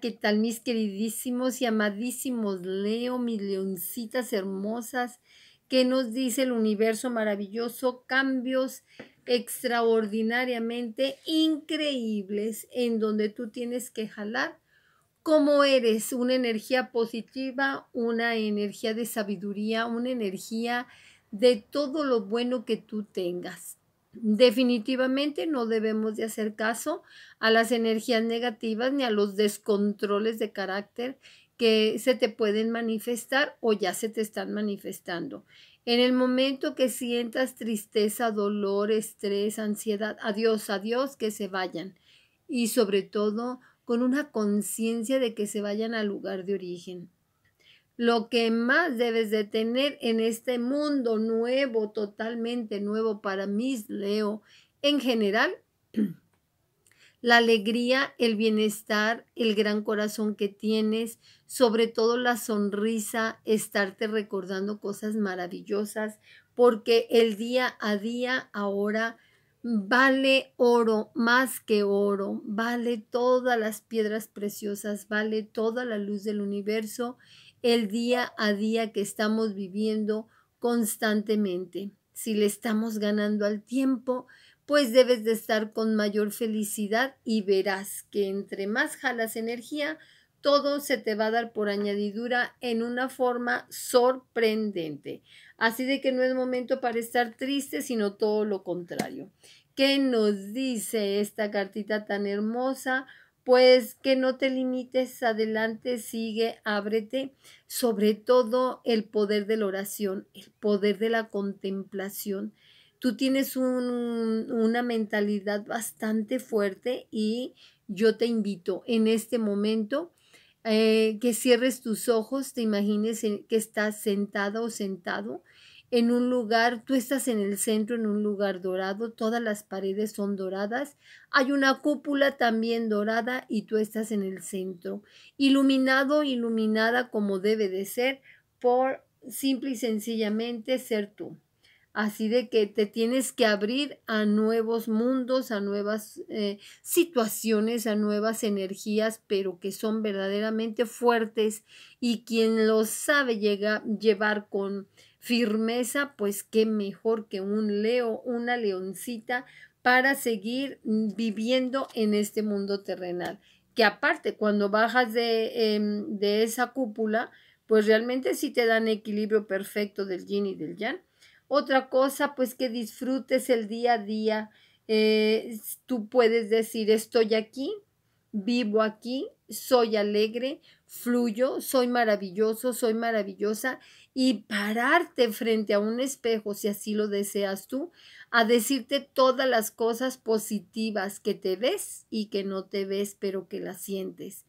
¿Qué tal mis queridísimos y amadísimos Leo, mis leoncitas hermosas? ¿Qué nos dice el universo maravilloso? Cambios extraordinariamente increíbles en donde tú tienes que jalar cómo eres, una energía positiva, una energía de sabiduría, una energía de todo lo bueno que tú tengas. Definitivamente no debemos de hacer caso a las energías negativas ni a los descontroles de carácter que se te pueden manifestar o ya se te están manifestando. En el momento que sientas tristeza, dolor, estrés, ansiedad, adiós, adiós, que se vayan. Y sobre todo con una conciencia de que se vayan al lugar de origen lo que más debes de tener en este mundo nuevo, totalmente nuevo para mis Leo en general, la alegría, el bienestar, el gran corazón que tienes, sobre todo la sonrisa, estarte recordando cosas maravillosas, porque el día a día ahora vale oro más que oro, vale todas las piedras preciosas, vale toda la luz del universo el día a día que estamos viviendo constantemente. Si le estamos ganando al tiempo, pues debes de estar con mayor felicidad y verás que entre más jalas energía, todo se te va a dar por añadidura en una forma sorprendente. Así de que no es momento para estar triste, sino todo lo contrario. ¿Qué nos dice esta cartita tan hermosa? pues que no te limites, adelante, sigue, ábrete, sobre todo el poder de la oración, el poder de la contemplación. Tú tienes una mentalidad bastante fuerte y yo te invito en este momento eh, que cierres tus ojos, te imagines que estás sentado o sentado en un lugar, tú estás en el centro, en un lugar dorado, todas las paredes son doradas, hay una cúpula también dorada y tú estás en el centro, iluminado, iluminada como debe de ser, por simple y sencillamente ser tú. Así de que te tienes que abrir a nuevos mundos, a nuevas eh, situaciones, a nuevas energías, pero que son verdaderamente fuertes y quien los sabe llega, llevar con firmeza, pues qué mejor que un leo, una leoncita para seguir viviendo en este mundo terrenal. Que aparte, cuando bajas de, em, de esa cúpula, pues realmente sí te dan equilibrio perfecto del yin y del yang otra cosa, pues que disfrutes el día a día. Eh, tú puedes decir, estoy aquí, vivo aquí, soy alegre, fluyo, soy maravilloso, soy maravillosa y pararte frente a un espejo, si así lo deseas tú, a decirte todas las cosas positivas que te ves y que no te ves, pero que las sientes.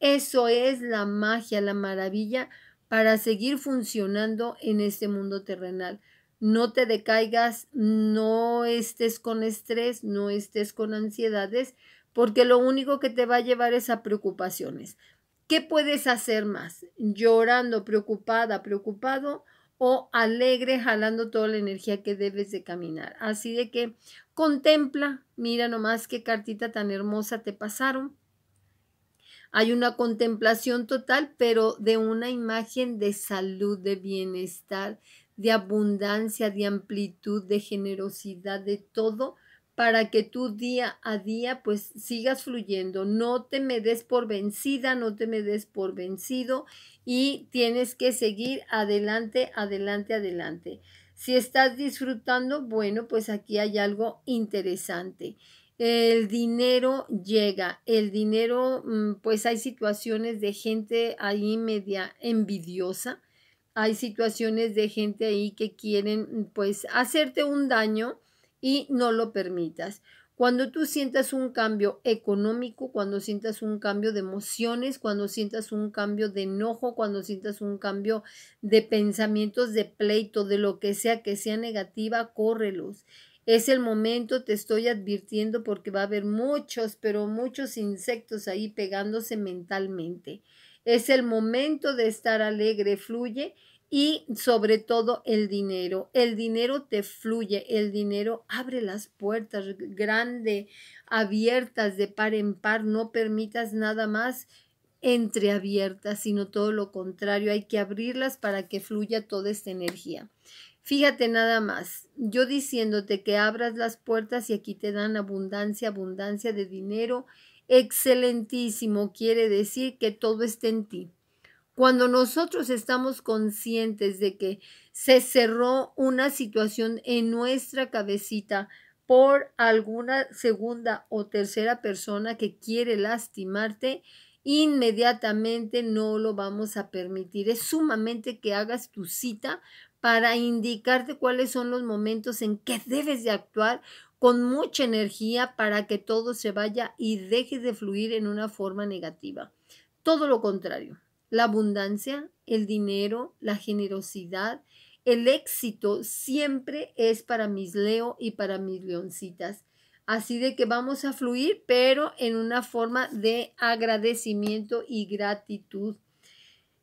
Eso es la magia, la maravilla para seguir funcionando en este mundo terrenal no te decaigas, no estés con estrés, no estés con ansiedades, porque lo único que te va a llevar es a preocupaciones. ¿Qué puedes hacer más? Llorando, preocupada, preocupado o alegre, jalando toda la energía que debes de caminar. Así de que contempla, mira nomás qué cartita tan hermosa te pasaron. Hay una contemplación total, pero de una imagen de salud, de bienestar, de abundancia, de amplitud, de generosidad, de todo, para que tú día a día pues sigas fluyendo. No te me des por vencida, no te me des por vencido y tienes que seguir adelante, adelante, adelante. Si estás disfrutando, bueno, pues aquí hay algo interesante. El dinero llega, el dinero, mm, pues hay situaciones de gente ahí media envidiosa hay situaciones de gente ahí que quieren pues hacerte un daño y no lo permitas. Cuando tú sientas un cambio económico, cuando sientas un cambio de emociones, cuando sientas un cambio de enojo, cuando sientas un cambio de pensamientos de pleito, de lo que sea que sea negativa, córrelos. Es el momento, te estoy advirtiendo porque va a haber muchos, pero muchos insectos ahí pegándose mentalmente. Es el momento de estar alegre, fluye y sobre todo el dinero. El dinero te fluye, el dinero abre las puertas grandes, abiertas de par en par, no permitas nada más entreabiertas, sino todo lo contrario, hay que abrirlas para que fluya toda esta energía. Fíjate nada más, yo diciéndote que abras las puertas y aquí te dan abundancia, abundancia de dinero excelentísimo quiere decir que todo está en ti. Cuando nosotros estamos conscientes de que se cerró una situación en nuestra cabecita por alguna segunda o tercera persona que quiere lastimarte, inmediatamente no lo vamos a permitir. Es sumamente que hagas tu cita para indicarte cuáles son los momentos en que debes de actuar con mucha energía para que todo se vaya y deje de fluir en una forma negativa. Todo lo contrario, la abundancia, el dinero, la generosidad, el éxito siempre es para mis Leo y para mis leoncitas. Así de que vamos a fluir, pero en una forma de agradecimiento y gratitud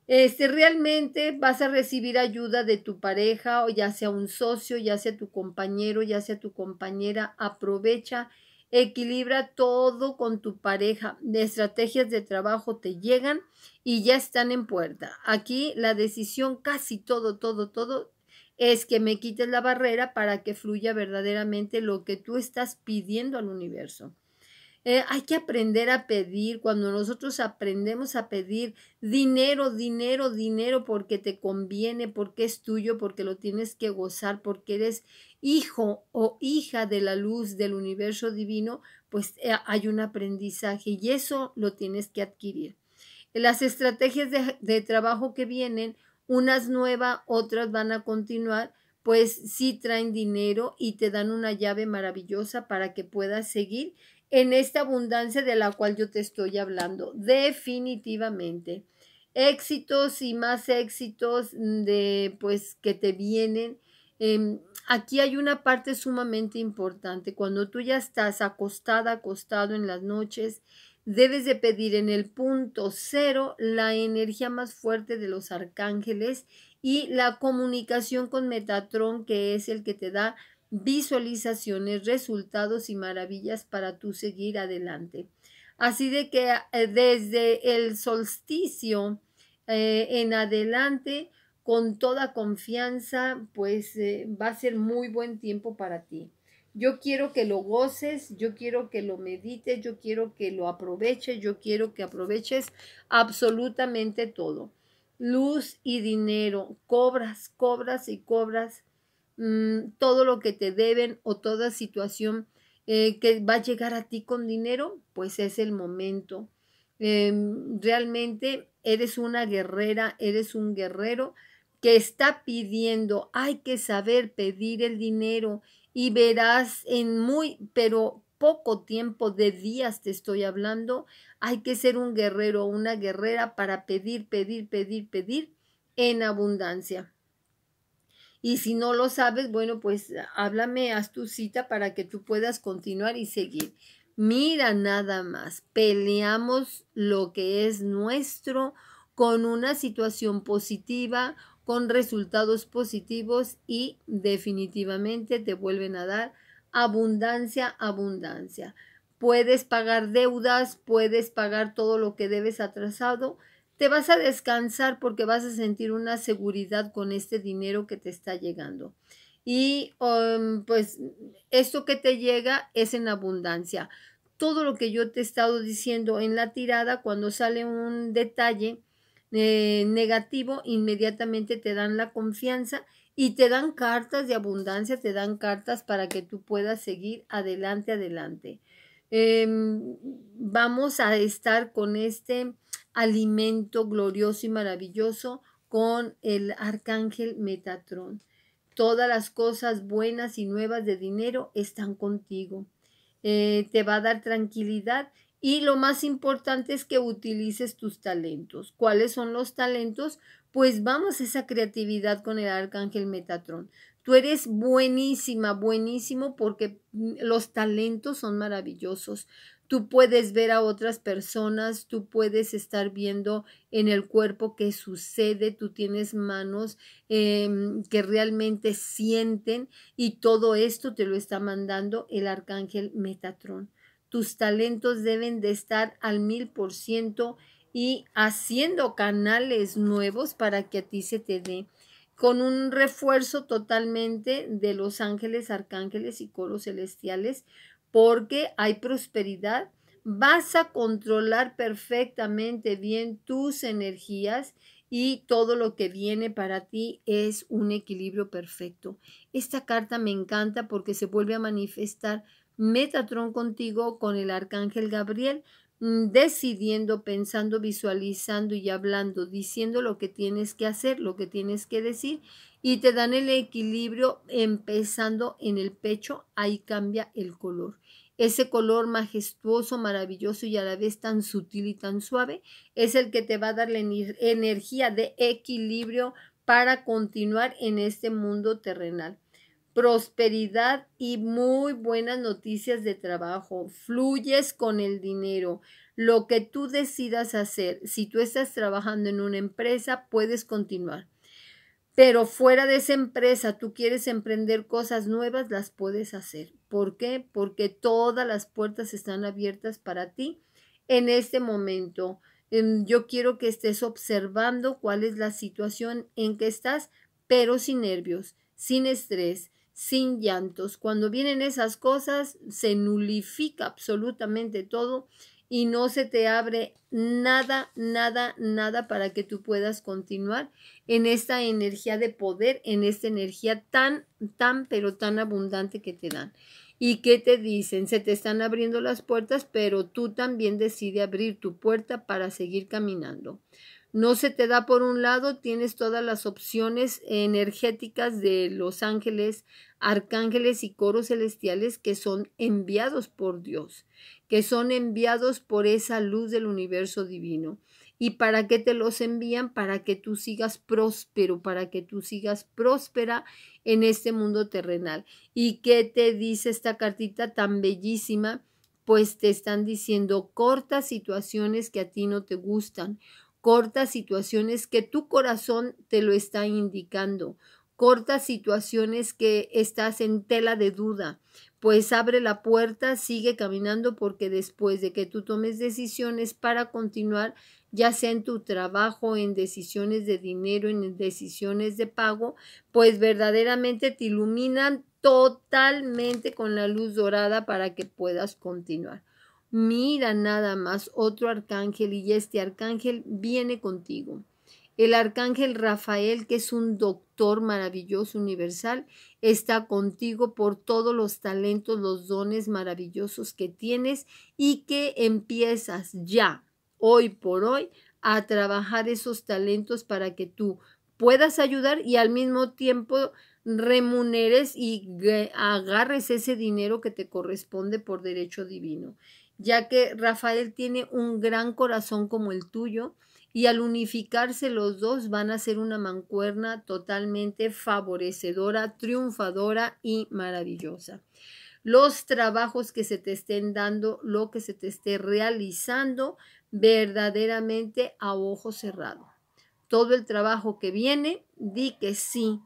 este, realmente vas a recibir ayuda de tu pareja o ya sea un socio, ya sea tu compañero, ya sea tu compañera. Aprovecha, equilibra todo con tu pareja. De estrategias de trabajo te llegan y ya están en puerta. Aquí la decisión, casi todo, todo, todo, es que me quites la barrera para que fluya verdaderamente lo que tú estás pidiendo al universo. Eh, hay que aprender a pedir. Cuando nosotros aprendemos a pedir dinero, dinero, dinero, porque te conviene, porque es tuyo, porque lo tienes que gozar, porque eres hijo o hija de la luz del universo divino, pues eh, hay un aprendizaje y eso lo tienes que adquirir. Las estrategias de, de trabajo que vienen, unas nuevas, otras van a continuar, pues sí traen dinero y te dan una llave maravillosa para que puedas seguir en esta abundancia de la cual yo te estoy hablando. Definitivamente. Éxitos y más éxitos de pues que te vienen. Em, aquí hay una parte sumamente importante. Cuando tú ya estás acostada, acostado en las noches, debes de pedir en el punto cero la energía más fuerte de los arcángeles y la comunicación con Metatron, que es el que te da visualizaciones, resultados y maravillas para tú seguir adelante. Así de que eh, desde el solsticio eh, en adelante, con toda confianza, pues eh, va a ser muy buen tiempo para ti. Yo quiero que lo goces, yo quiero que lo medites, yo quiero que lo aproveches, yo quiero que aproveches absolutamente todo. Luz y dinero, cobras, cobras y cobras Mm, todo lo que te deben o toda situación eh, que va a llegar a ti con dinero, pues es el momento. Em, realmente eres una guerrera, eres un guerrero que está pidiendo, hay que saber pedir el dinero y verás en muy, pero poco tiempo de días te estoy hablando, hay que ser un guerrero o una guerrera para pedir, pedir, pedir, pedir en abundancia. Y si no lo sabes, bueno, pues háblame, haz tu cita para que tú puedas continuar y seguir. Mira nada más, peleamos lo que es nuestro con una situación positiva, con resultados positivos y definitivamente te vuelven a dar abundancia, abundancia. Puedes pagar deudas, puedes pagar todo lo que debes atrasado te vas a descansar porque vas a sentir una seguridad con este dinero que te está llegando. Y um, pues esto que te llega es en abundancia. Todo lo que yo te he estado diciendo en la tirada, cuando sale un detalle eh, negativo, inmediatamente te dan la confianza y te dan cartas de abundancia, te dan cartas para que tú puedas seguir adelante, adelante. Em, vamos a estar con este alimento glorioso y maravilloso con el arcángel Metatrón. Todas las cosas buenas y nuevas de dinero están contigo. Eh, te va a dar tranquilidad y lo más importante es que utilices tus talentos. ¿Cuáles son los talentos? Pues vamos a esa creatividad con el arcángel Metatrón. Tú eres buenísima, buenísimo porque mm, los talentos son maravillosos. Tú puedes ver a otras personas, tú puedes estar viendo en el cuerpo que sucede, tú tienes manos em, que realmente sienten y todo esto te lo está mandando el arcángel Metatron. Tus talentos deben de estar al mil por ciento y haciendo canales nuevos para que a ti se te dé con un refuerzo totalmente de los ángeles, arcángeles y coros celestiales, porque hay prosperidad, vas a controlar perfectamente bien tus energías y todo lo que viene para ti es un equilibrio perfecto. Esta carta me encanta porque se vuelve a manifestar Metatron contigo con el arcángel Gabriel, mm, decidiendo, pensando, visualizando y hablando, diciendo lo que tienes que hacer, lo que tienes que decir y te dan el equilibrio empezando en el pecho, ahí cambia el color ese color majestuoso, maravilloso y a la vez tan sutil y tan suave, es el que te va a dar la energía de equilibrio para continuar en este mundo terrenal. Prosperidad y muy buenas noticias de trabajo. Fluyes con el dinero. Lo que tú decidas hacer, si tú estás trabajando en una empresa, puedes continuar. Pero fuera de esa empresa, tú quieres emprender cosas nuevas, las puedes hacer. ¿Por qué? Porque todas las puertas están abiertas para ti en este momento. Em, yo quiero que estés observando cuál es la situación en que estás, pero sin nervios, sin estrés, sin llantos. Cuando vienen esas cosas, se nulifica absolutamente todo y no se te abre nada, nada, nada para que tú puedas continuar en esta energía de poder, en esta energía tan, tan, pero tan abundante que te dan. ¿Y qué te dicen? Se te están abriendo las puertas, pero tú también decides abrir tu puerta para seguir caminando. No se te da por un lado, tienes todas las opciones energéticas de los ángeles, arcángeles y coros celestiales que son enviados por Dios que son enviados por esa luz del universo divino. ¿Y para qué te los envían? Para que tú sigas próspero, para que tú sigas próspera en este mundo terrenal. ¿Y qué te dice esta cartita tan bellísima? Pues te están diciendo cortas situaciones que a ti no te gustan, cortas situaciones que tu corazón te lo está indicando, cortas situaciones que estás en tela de duda, pues abre la puerta, sigue caminando porque después de que tú tomes decisiones para continuar, ya sea en tu trabajo, en decisiones de dinero, en decisiones de pago, pues verdaderamente te iluminan totalmente con la luz dorada para que puedas continuar. Mira nada más otro arcángel y este arcángel viene contigo. El arcángel Rafael, que es un doctor maravilloso universal, está contigo por todos los talentos, los dones maravillosos que tienes y que empiezas ya, hoy por hoy, a trabajar esos talentos para que tú puedas ayudar y al mismo tiempo remuneres y agarres ese dinero que te corresponde por derecho divino, ya que Rafael tiene un gran corazón como el tuyo y al unificarse los dos van a ser una mancuerna totalmente favorecedora, triunfadora y maravillosa. Los trabajos que se te estén dando, lo que se te esté realizando verdaderamente a ojo cerrado. Todo el trabajo que viene, di que sí.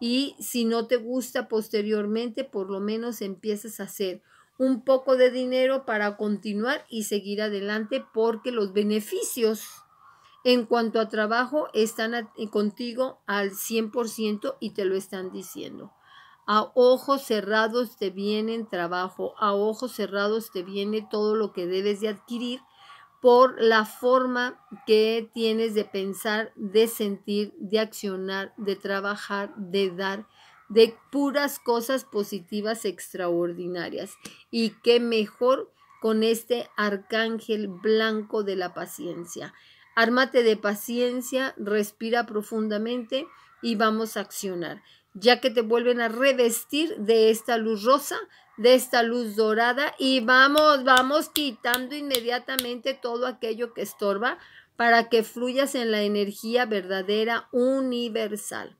Y si no te gusta posteriormente, por lo menos empiezas a hacer un poco de dinero para continuar y seguir adelante porque los beneficios en cuanto a trabajo, están eh, contigo al 100% y te lo están diciendo. A ojos cerrados te viene trabajo, a ojos cerrados te viene todo lo que debes de adquirir por la forma que tienes de pensar, de sentir, de accionar, de trabajar, de dar, de puras cosas positivas extraordinarias. Y qué mejor con este arcángel blanco de la paciencia. Ármate de paciencia, respira profundamente y vamos a accionar, ya que te vuelven a revestir de esta luz rosa, de esta luz dorada y vamos, vamos quitando inmediatamente todo aquello que estorba para que fluyas en la energía verdadera universal.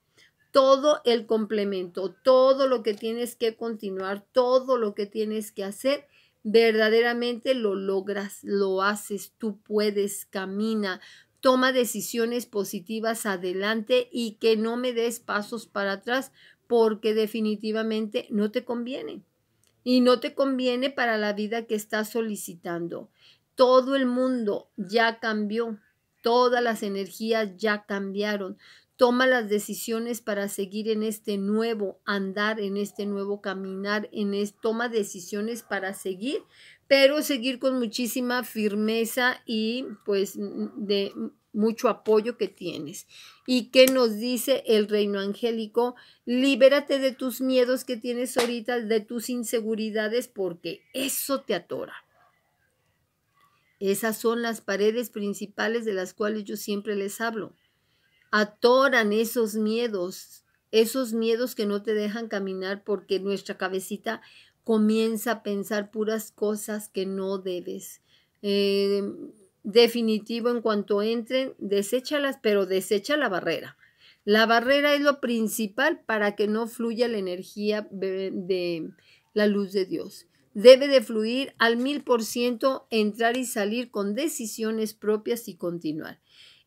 Todo el complemento, todo lo que tienes que continuar, todo lo que tienes que hacer verdaderamente lo logras, lo haces, tú puedes, camina, toma decisiones positivas adelante y que no me des pasos para atrás porque definitivamente no te conviene. Y no te conviene para la vida que estás solicitando. Todo el mundo ya cambió, todas las energías ya cambiaron, Toma las decisiones para seguir en este nuevo andar, en este nuevo caminar, en es, toma decisiones para seguir, pero seguir con muchísima firmeza y pues de mucho apoyo que tienes. ¿Y qué nos dice el reino angélico? Libérate de tus miedos que tienes ahorita, de tus inseguridades, porque eso te atora. Esas son las paredes principales de las cuales yo siempre les hablo atoran esos miedos, esos miedos que no te dejan caminar porque nuestra cabecita comienza a pensar puras cosas que no debes. Eh, definitivo, en cuanto entren, deséchalas, pero desecha la barrera. La barrera es lo principal para que no fluya la energía de la luz de Dios. Debe de fluir al mil por ciento, entrar y salir con decisiones propias y continuar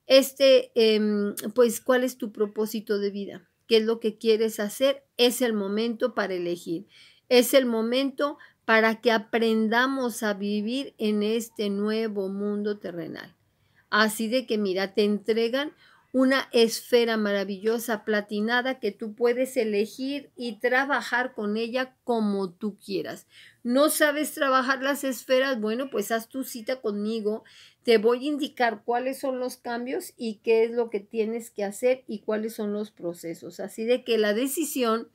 este, em, pues, cuál es tu propósito de vida, qué es lo que quieres hacer, es el momento para elegir, es el momento para que aprendamos a vivir en este nuevo mundo terrenal. Así de que, mira, te entregan una esfera maravillosa, platinada, que tú puedes elegir y trabajar con ella como tú quieras. ¿No sabes trabajar las esferas? Bueno, pues haz tu cita conmigo te voy a indicar cuáles son los cambios y qué es lo que tienes que hacer y cuáles son los procesos. Así de que la decisión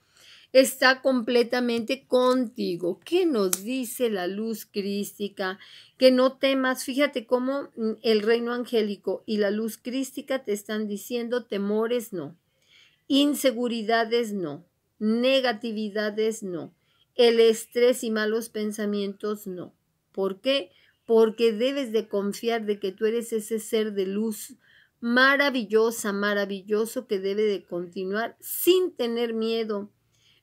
está completamente contigo. ¿Qué nos dice la luz crística? Que no temas. Fíjate cómo mm, el reino angélico y la luz crística te están diciendo temores no, inseguridades no, negatividades no, el estrés y malos pensamientos no. ¿Por qué? porque debes de confiar de que tú eres ese ser de luz maravillosa, maravilloso que debe de continuar sin tener miedo.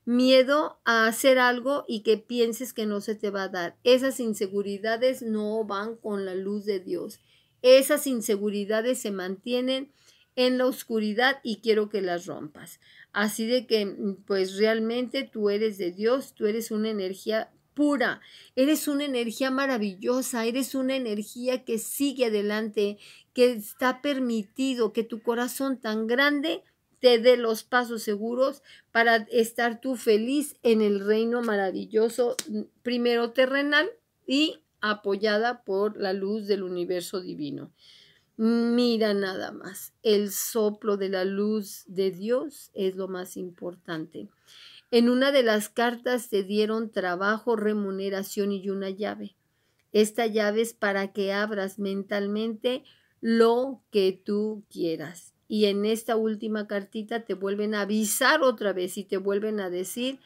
Miedo a hacer algo y que pienses que no se te va a dar. Esas inseguridades no van con la luz de Dios. Esas inseguridades se mantienen en la oscuridad y quiero que las rompas. Así de que, pues realmente tú eres de Dios, tú eres una energía pura, eres una energía maravillosa, eres una energía que sigue adelante, que está permitido que tu corazón tan grande te dé los pasos seguros para estar tú feliz en el reino maravilloso, mm, primero terrenal y apoyada por la luz del universo divino. Mira nada más, el soplo de la luz de Dios es lo más importante. En una de las cartas te dieron trabajo, remuneración y una llave. Esta llave es para que abras mentalmente lo que tú quieras. Y en esta última cartita te vuelven a avisar otra vez y te vuelven a decir,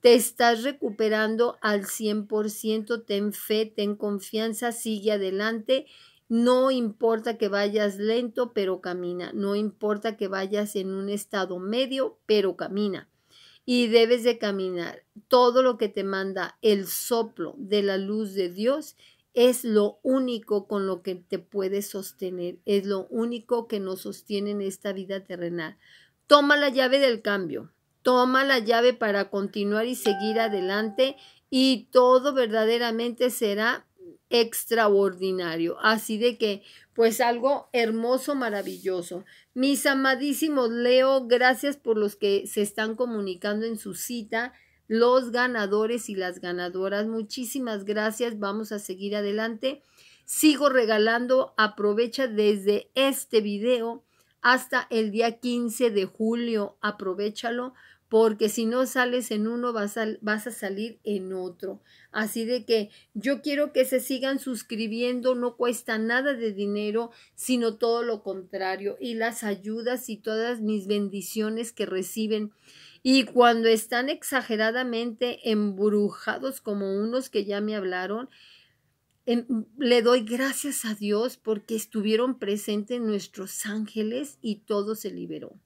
te estás recuperando al 100%, ten fe, ten confianza, sigue adelante no importa que vayas lento, pero camina. No importa que vayas en un estado medio, pero camina. Y debes de caminar. Todo lo que te manda el soplo de la luz de Dios es lo único con lo que te puedes sostener. Es lo único que nos sostiene en esta vida terrenal. Toma la llave del cambio. Toma la llave para continuar y seguir adelante y todo verdaderamente será extraordinario. Así de que, pues algo hermoso, maravilloso. Mis amadísimos Leo, gracias por los que se están comunicando en su cita, los ganadores y las ganadoras. Muchísimas gracias, vamos a seguir adelante. Sigo regalando, aprovecha desde este video hasta el día 15 de julio, aprovechalo porque si no sales en uno vas a, vas a, salir en otro. Así de que yo quiero que se sigan suscribiendo, no cuesta nada de dinero, sino todo lo contrario, y las ayudas y todas mis bendiciones que reciben. Y cuando están exageradamente embrujados como unos que ya me hablaron, em, le doy gracias a Dios porque estuvieron presentes nuestros ángeles y todo se liberó.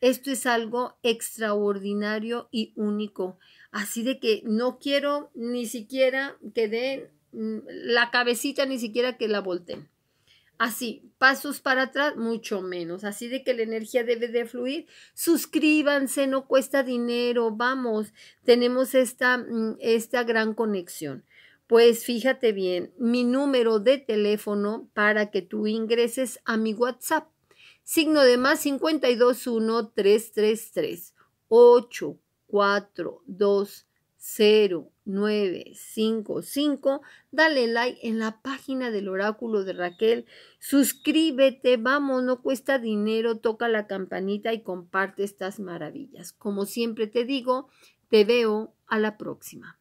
Esto es algo extraordinario y único. Así de que no quiero ni siquiera que den mm, la cabecita, ni siquiera que la volteen. Así, pasos para atrás, mucho menos. Así de que la energía debe de fluir. Suscríbanse, no cuesta dinero, vamos, tenemos esta, mm, esta gran conexión. Pues fíjate bien, mi número de teléfono para que tú ingreses a mi WhatsApp signo de más 52 3 3 8, 4, 2, 0, 9, 5, 5. Dale like en la página del oráculo de Raquel. Suscríbete, vamos, no cuesta dinero, toca la campanita y comparte estas maravillas. Como siempre te digo, te veo a la próxima.